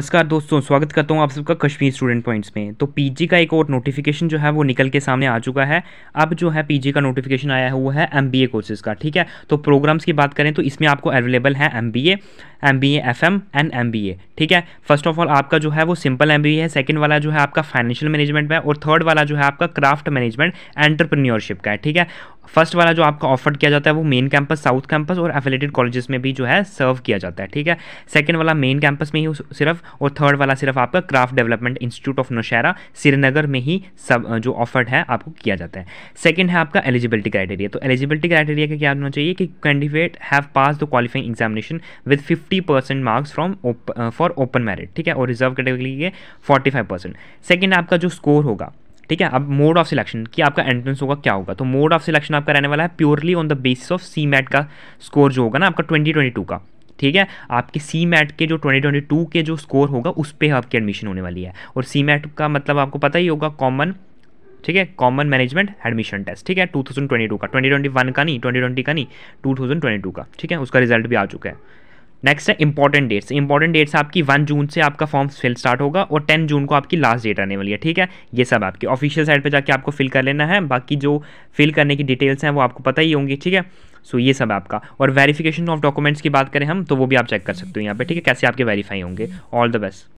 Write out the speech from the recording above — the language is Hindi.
नमस्कार दोस्तों स्वागत करता हूँ आप सबका कश्मीर स्टूडेंट पॉइंट्स में तो पीजी का एक और नोटिफिकेशन जो है वो निकल के सामने आ चुका है अब जो है पीजी का नोटिफिकेशन आया है वो है एमबीए कोर्सेज़ का ठीक है तो प्रोग्राम्स की बात करें तो इसमें आपको अवेलेबल है MBA M B F M and M B A ठीक है फर्स्ट ऑफ ऑल आपका जो है वो सिंपल एम बी ए है सेकंड वाला जो है आपका फाइनेंशियल मैनेजमेंट में और थर्ड वाला जो है आपका क्राफ्ट मैनेजमेंट एंटरप्रीनियोरशिप का है ठीक है फर्स्ट वाला जो आपका ऑफर किया जाता है वो मेन कैंपस साउथ कैंपस और एफिलेटेड कॉलेजेस में भी जो है सर्व किया जाता है ठीक है सेकंड वाला मेन कैंपस में ही सिर्फ और थर्ड वाला सिर्फ आपका craft development institute of Nowshera Srinagar में ही सब जो ऑफर्ड है आपको किया जाता है सेकंड है आपका एलिजिबिलिटी क्राइटेरिया तो एलिजिबिलिटी क्राइटेरिया का क्या होना चाहिए कि candidate have pass the qualifying examination with fif fifty percent marks from for open merit ठीक है और रिजर्व कैटेगरी के फोर्टी फाइव परसेंट सेकेंड आपका जो स्कोर होगा ठीक है अब मोड ऑफ सिलेक्शन कि आपका एंट्रेंस होगा क्या होगा तो मोड ऑफ सिलेक्शन आपका रहने वाला है purely on the basis of C MAT का स्कोर जो होगा ना आपका ट्वेंटी ट्वेंटी टू का ठीक है आपके सी मैट के जो 2022 के जो स्कोर होगा उस पर आपकी एडमिशन होने वाली है और सी मैट का मतलब आपको पता ही होगा कॉमन ठीक है कॉमन मैनेजमेंट एडमिशन टेस्ट ठीक है 2022 का 2021 का नहीं 2020 का नहीं 2022 का ठीक है उसका रिजल्ट भी आ चुका है नेक्स्ट है इंपॉर्टेंट डेट्स इंपॉर्टेंट डेट्स आपकी वन जून से आपका फॉर्म फिल स्टार्ट होगा और टेन जून को आपकी लास्ट डेट आने वाली है ठीक है ये सब आपकी ऑफिशियल साइट पे जाके आपको फिल कर लेना है बाकी जो फिल करने की डिटेल्स हैं वो आपको पता ही होंगी ठीक है सो so, ये सब आपका और वेरीफिकेशन ऑफ डॉक्यूमेंट्स की बात करें हम तो वो भी आप चेक कर सकते हो यहाँ पर ठीक है कैसे आपके वेरीफाई होंगे ऑल द बेस्ट